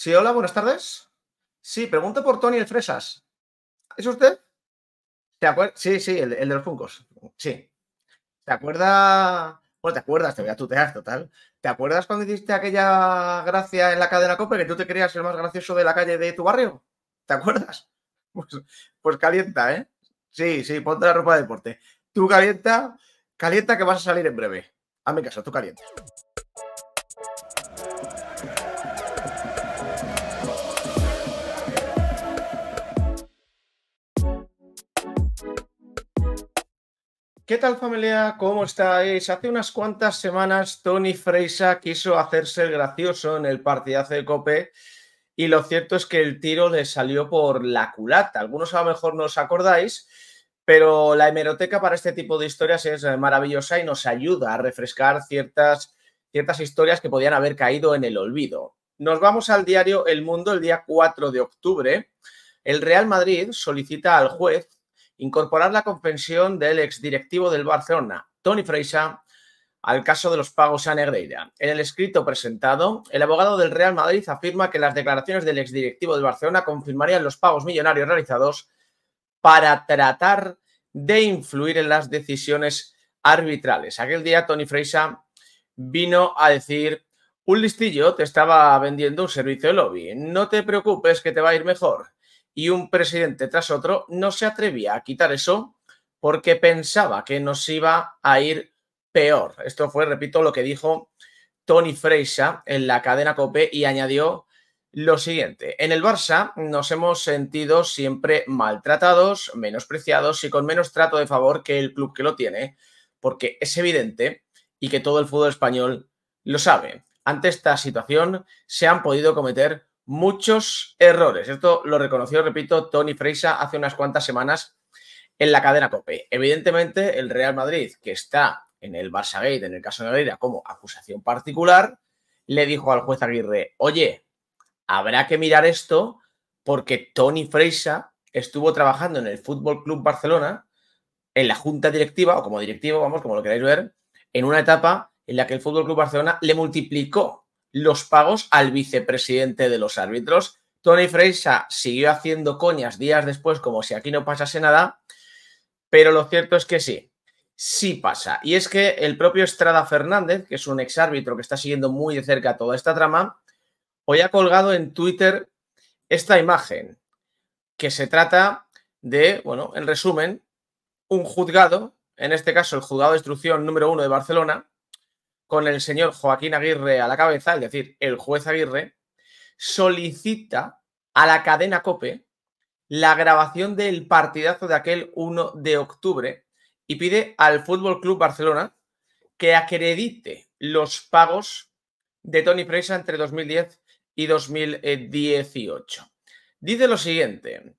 Sí, hola, buenas tardes. Sí, pregunta por Tony el Fresas. ¿Es usted? Sí, sí, el, el de los Funcos. Sí. ¿Te acuerdas? Bueno, te acuerdas, te voy a tutear, total. ¿Te acuerdas cuando hiciste aquella gracia en la cadena Cope que tú te creías el más gracioso de la calle de tu barrio? ¿Te acuerdas? Pues, pues calienta, ¿eh? Sí, sí, ponte la ropa de deporte. Tú calienta, calienta que vas a salir en breve. Hazme caso, tú calienta. ¿Qué tal familia? ¿Cómo estáis? Hace unas cuantas semanas Tony Freisa quiso hacerse el gracioso en el partidazo de Cope y lo cierto es que el tiro le salió por la culata. Algunos a lo mejor no os acordáis, pero la hemeroteca para este tipo de historias es eh, maravillosa y nos ayuda a refrescar ciertas, ciertas historias que podían haber caído en el olvido. Nos vamos al diario El Mundo el día 4 de octubre. El Real Madrid solicita al juez incorporar la confesión del exdirectivo del Barcelona, Tony Freisa, al caso de los pagos a Negreira. En el escrito presentado, el abogado del Real Madrid afirma que las declaraciones del exdirectivo del Barcelona confirmarían los pagos millonarios realizados para tratar de influir en las decisiones arbitrales. Aquel día Tony Freixa vino a decir, un listillo te estaba vendiendo un servicio de lobby, no te preocupes que te va a ir mejor y un presidente tras otro no se atrevía a quitar eso porque pensaba que nos iba a ir peor. Esto fue, repito, lo que dijo Tony Freisa en la cadena COPE y añadió lo siguiente. En el Barça nos hemos sentido siempre maltratados, menospreciados y con menos trato de favor que el club que lo tiene, porque es evidente y que todo el fútbol español lo sabe. Ante esta situación se han podido cometer muchos errores. Esto lo reconoció, repito, Tony Freisa hace unas cuantas semanas en la cadena COPE. Evidentemente, el Real Madrid, que está en el Barça Gate, en el caso de Negreira, como acusación particular, le dijo al juez Aguirre, oye, habrá que mirar esto porque Tony Freisa estuvo trabajando en el Fútbol Club Barcelona, en la junta directiva, o como directivo, vamos, como lo queráis ver, en una etapa en la que el Fútbol Club Barcelona le multiplicó los pagos al vicepresidente de los árbitros. Tony Freisa siguió haciendo coñas días después como si aquí no pasase nada, pero lo cierto es que sí, sí pasa. Y es que el propio Estrada Fernández, que es un exárbitro que está siguiendo muy de cerca toda esta trama, hoy ha colgado en Twitter esta imagen, que se trata de, bueno, en resumen, un juzgado, en este caso el juzgado de instrucción número uno de Barcelona, con el señor Joaquín Aguirre a la cabeza, es decir, el juez Aguirre, solicita a la cadena Cope la grabación del partidazo de aquel 1 de octubre y pide al Fútbol Club Barcelona que acredite los pagos de Tony Presa entre 2010 y 2018. Dice lo siguiente: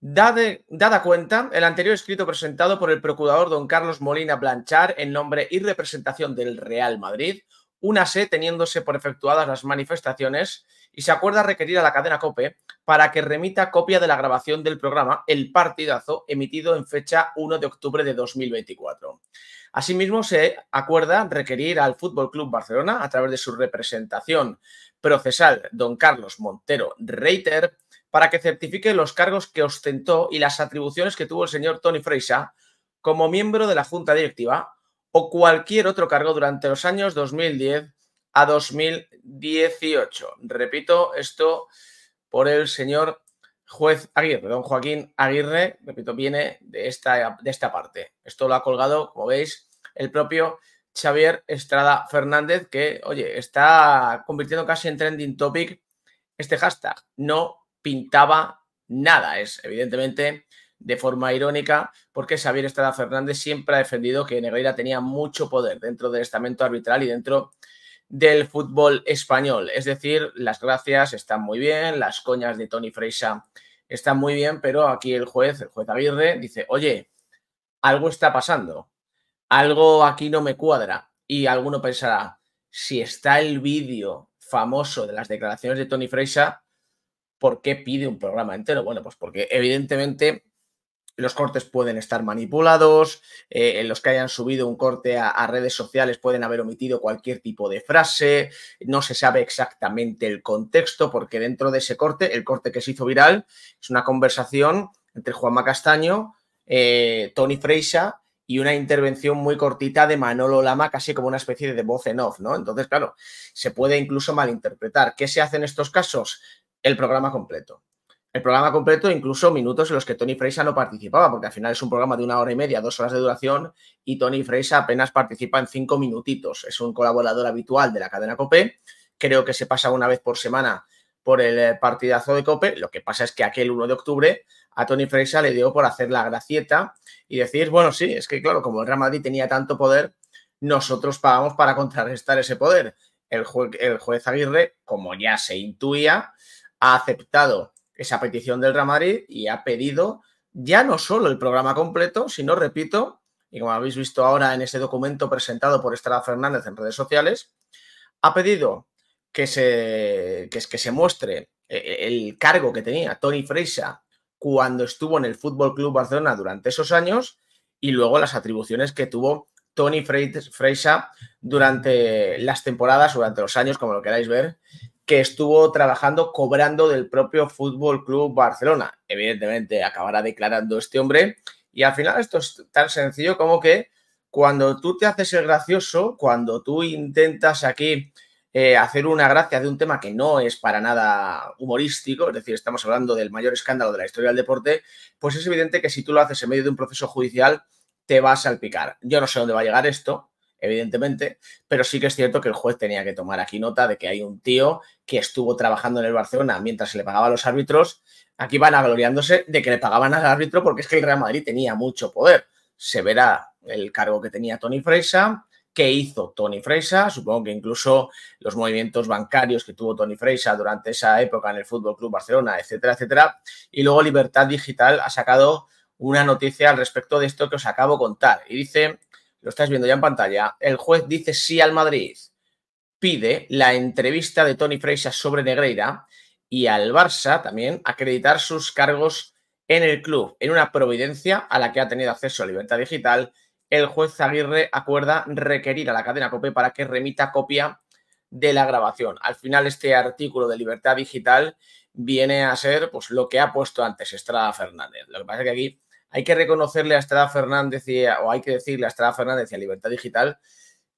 dada cuenta, el anterior escrito presentado por el procurador don Carlos Molina Blanchard en nombre y representación del Real Madrid, únase teniéndose por efectuadas las manifestaciones y se acuerda requerir a la cadena COPE para que remita copia de la grabación del programa El Partidazo emitido en fecha 1 de octubre de 2024. Asimismo, se acuerda requerir al Fútbol Club Barcelona, a través de su representación procesal, don Carlos Montero Reiter, para que certifique los cargos que ostentó y las atribuciones que tuvo el señor Tony Freisa como miembro de la Junta Directiva o cualquier otro cargo durante los años 2010 a 2018. Repito, esto por el señor juez Aguirre, don Joaquín Aguirre, repito, viene de esta, de esta parte. Esto lo ha colgado, como veis, el propio Xavier Estrada Fernández, que, oye, está convirtiendo casi en trending topic este hashtag. No pintaba nada. Es evidentemente de forma irónica porque Xavier Estrada Fernández siempre ha defendido que Negreira tenía mucho poder dentro del estamento arbitral y dentro del fútbol español. Es decir, las gracias están muy bien, las coñas de Tony Freisa están muy bien, pero aquí el juez, el juez Aguirre, dice, oye, algo está pasando, algo aquí no me cuadra. Y alguno pensará, si está el vídeo famoso de las declaraciones de Tony Freisa, ¿Por qué pide un programa entero? Bueno, pues porque evidentemente los cortes pueden estar manipulados, eh, los que hayan subido un corte a, redes sociales pueden haber omitido cualquier tipo de frase, no se sabe exactamente el contexto, porque dentro de ese corte, el corte que se hizo viral, es una conversación entre Juanma Castaño, eh, Tony Freisa y una intervención muy cortita de Manolo Lama, casi como una especie de voz en off, ¿no? Entonces, claro, se puede incluso malinterpretar. ¿Qué se hace en estos casos? el programa completo. El programa completo, incluso minutos en los que Tony Freisa no participaba, porque al final es un programa de una hora y media, dos horas de duración, y Tony Freisa apenas participa en cinco minutitos. Es un colaborador habitual de la cadena COPE. Creo que se pasa una vez por semana por el eh, partidazo de COPE. Lo que pasa es que aquel 1 de octubre a Tony Freisa le dio por hacer la gracieta y decir, bueno, sí, es que claro, como el Real tenía tanto poder, nosotros pagamos para contrarrestar ese poder. El, el juez Aguirre, como ya se intuía, ha aceptado esa petición del Real Madrid y ha pedido ya no solo el programa completo, sino, repito, y como habéis visto ahora en ese documento presentado por Estrada Fernández en redes sociales, ha pedido que se, que se muestre eh, eh, el cargo que tenía Tony Freixa cuando estuvo en el Fútbol Club Barcelona durante esos años y luego las atribuciones que tuvo Tony Freixa durante las temporadas, durante los años, como lo queráis ver, que estuvo trabajando cobrando del propio Fútbol Club Barcelona. Evidentemente acabará declarando este hombre y al final esto es tan sencillo como que cuando tú te haces el gracioso, cuando tú intentas aquí eh, hacer una gracia de un tema que no es para nada humorístico, es decir, estamos hablando del mayor escándalo de la historia del deporte, pues es evidente que si tú lo haces en medio de un proceso judicial, te va a salpicar. Yo no sé dónde va a llegar esto, evidentemente, pero sí que es cierto que el juez tenía que tomar aquí nota de que hay un tío que estuvo trabajando en el Barcelona mientras se le pagaba a los árbitros, aquí van agloriándose de que le pagaban al árbitro porque es que el Real Madrid tenía mucho poder. Se verá el cargo que tenía Tony Freisa, qué hizo Tony Freisa, supongo que incluso los movimientos bancarios que tuvo Tony Freisa durante esa época en el Fútbol Club Barcelona, etcétera, etcétera. Y luego Libertad Digital ha sacado una noticia al respecto de esto que os acabo de contar. Y dice lo estáis viendo ya en pantalla, el juez dice sí al Madrid, pide la entrevista de Tony Freixas sobre Negreira y al Barça también acreditar sus cargos en el club. En una providencia a la que ha tenido acceso a Libertad Digital, el juez Aguirre acuerda requerir a la cadena COPE para que remita copia de la grabación. Al final, este artículo de Libertad Digital viene a ser pues, lo que ha puesto antes Estrada Fernández. Lo que pasa es que aquí hay que reconocerle a Estrada Fernández y, o hay que decirle a Estrada Fernández y a Libertad Digital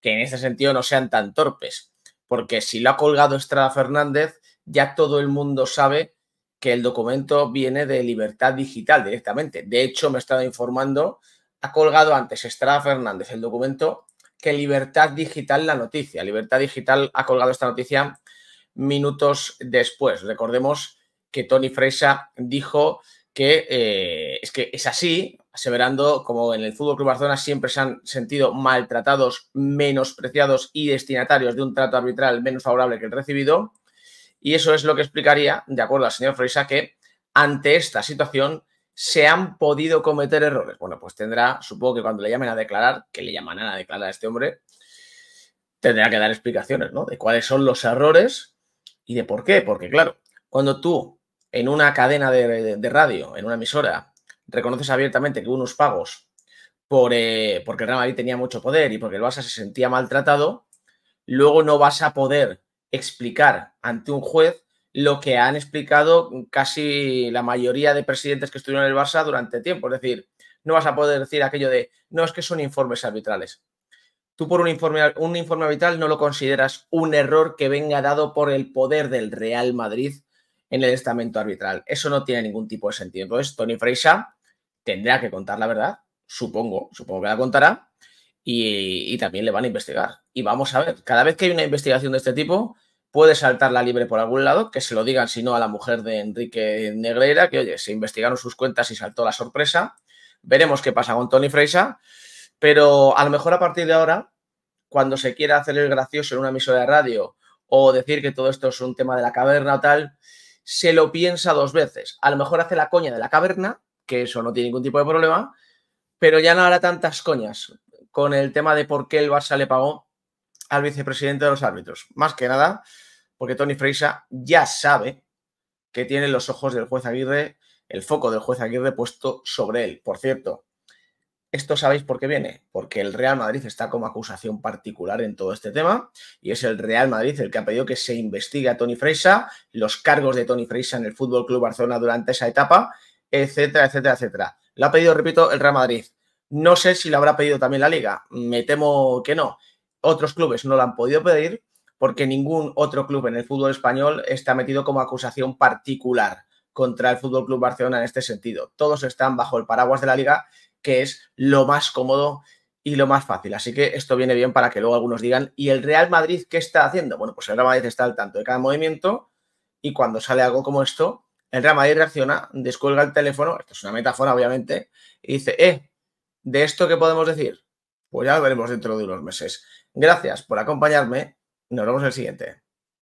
que en ese sentido no sean tan torpes, porque si lo ha colgado Estrada Fernández, ya todo el mundo sabe que el documento viene de Libertad Digital directamente. De hecho, me he estado informando, ha colgado antes Estrada Fernández el documento que Libertad Digital la noticia. Libertad Digital ha colgado esta noticia minutos después. Recordemos que Tony Freisa dijo que eh, es que es así, aseverando como en el Fútbol Club Barcelona siempre se han sentido maltratados, menospreciados y destinatarios de un trato arbitral menos favorable que el recibido. Y eso es lo que explicaría, de acuerdo al señor Freisa, que ante esta situación se han podido cometer errores. Bueno, pues tendrá, supongo que cuando le llamen a declarar, que le llamarán a declarar a este hombre, tendrá que dar explicaciones, ¿no? De cuáles son los errores y de por qué. Porque, claro, cuando tú en una cadena de, radio, en una emisora, reconoces abiertamente que hubo unos pagos eh, porque el Real Madrid tenía mucho poder y porque el Barça se sentía maltratado, luego no vas a poder explicar ante un juez lo que han explicado casi la mayoría de presidentes que estuvieron en el Barça durante tiempo. Es decir, no vas a poder decir aquello de, no, es que son informes arbitrales. Tú por un informe, un informe arbitral no lo consideras un error que venga dado por el poder del Real Madrid en el estamento arbitral. Eso no tiene ningún tipo de sentido. Entonces, Tony Freisa tendrá que contar la verdad, supongo, supongo que la contará, y, también le van a investigar. Y vamos a ver, cada vez que hay una investigación de este tipo, puede saltarla libre por algún lado, que se lo digan, si no, a la mujer de Enrique Negreira, que oye, se investigaron sus cuentas y saltó la sorpresa. Veremos qué pasa con Tony Freisa, pero a lo mejor a partir de ahora, cuando se quiera hacer el gracioso en una emisora de radio o decir que todo esto es un tema de la caverna o tal, se lo piensa dos veces. A lo mejor hace la coña de la caverna, que eso no tiene ningún tipo de problema, pero ya no hará tantas coñas con el tema de por qué el Barça le pagó al vicepresidente de los árbitros. Más que nada, porque Tony Freisa ya sabe que tiene los ojos del juez Aguirre, el foco del juez Aguirre puesto sobre él. Por cierto, esto sabéis por qué viene, porque el Real Madrid está como acusación particular en todo este tema y es el Real Madrid el que ha pedido que se investigue a Tony Freisa, los cargos de Tony Freisa en el Fútbol Club Barcelona durante esa etapa, etcétera, etcétera, etcétera. Lo ha pedido, repito, el Real Madrid. No sé si lo habrá pedido también la Liga, me temo que no. Otros clubes no lo han podido pedir porque ningún otro club en el fútbol español está metido como acusación particular contra el Fútbol Club Barcelona en este sentido. Todos están bajo el paraguas de la Liga que es lo más cómodo y lo más fácil. Así que esto viene bien para que luego algunos digan, ¿y el Real Madrid qué está haciendo? Bueno, pues el Real Madrid está al tanto de cada movimiento y cuando sale algo como esto, el Real Madrid reacciona, descuelga el teléfono, esto es una metáfora obviamente, y dice, eh, ¿de esto qué podemos decir? Pues ya lo veremos dentro de unos meses. Gracias por acompañarme, nos vemos el siguiente.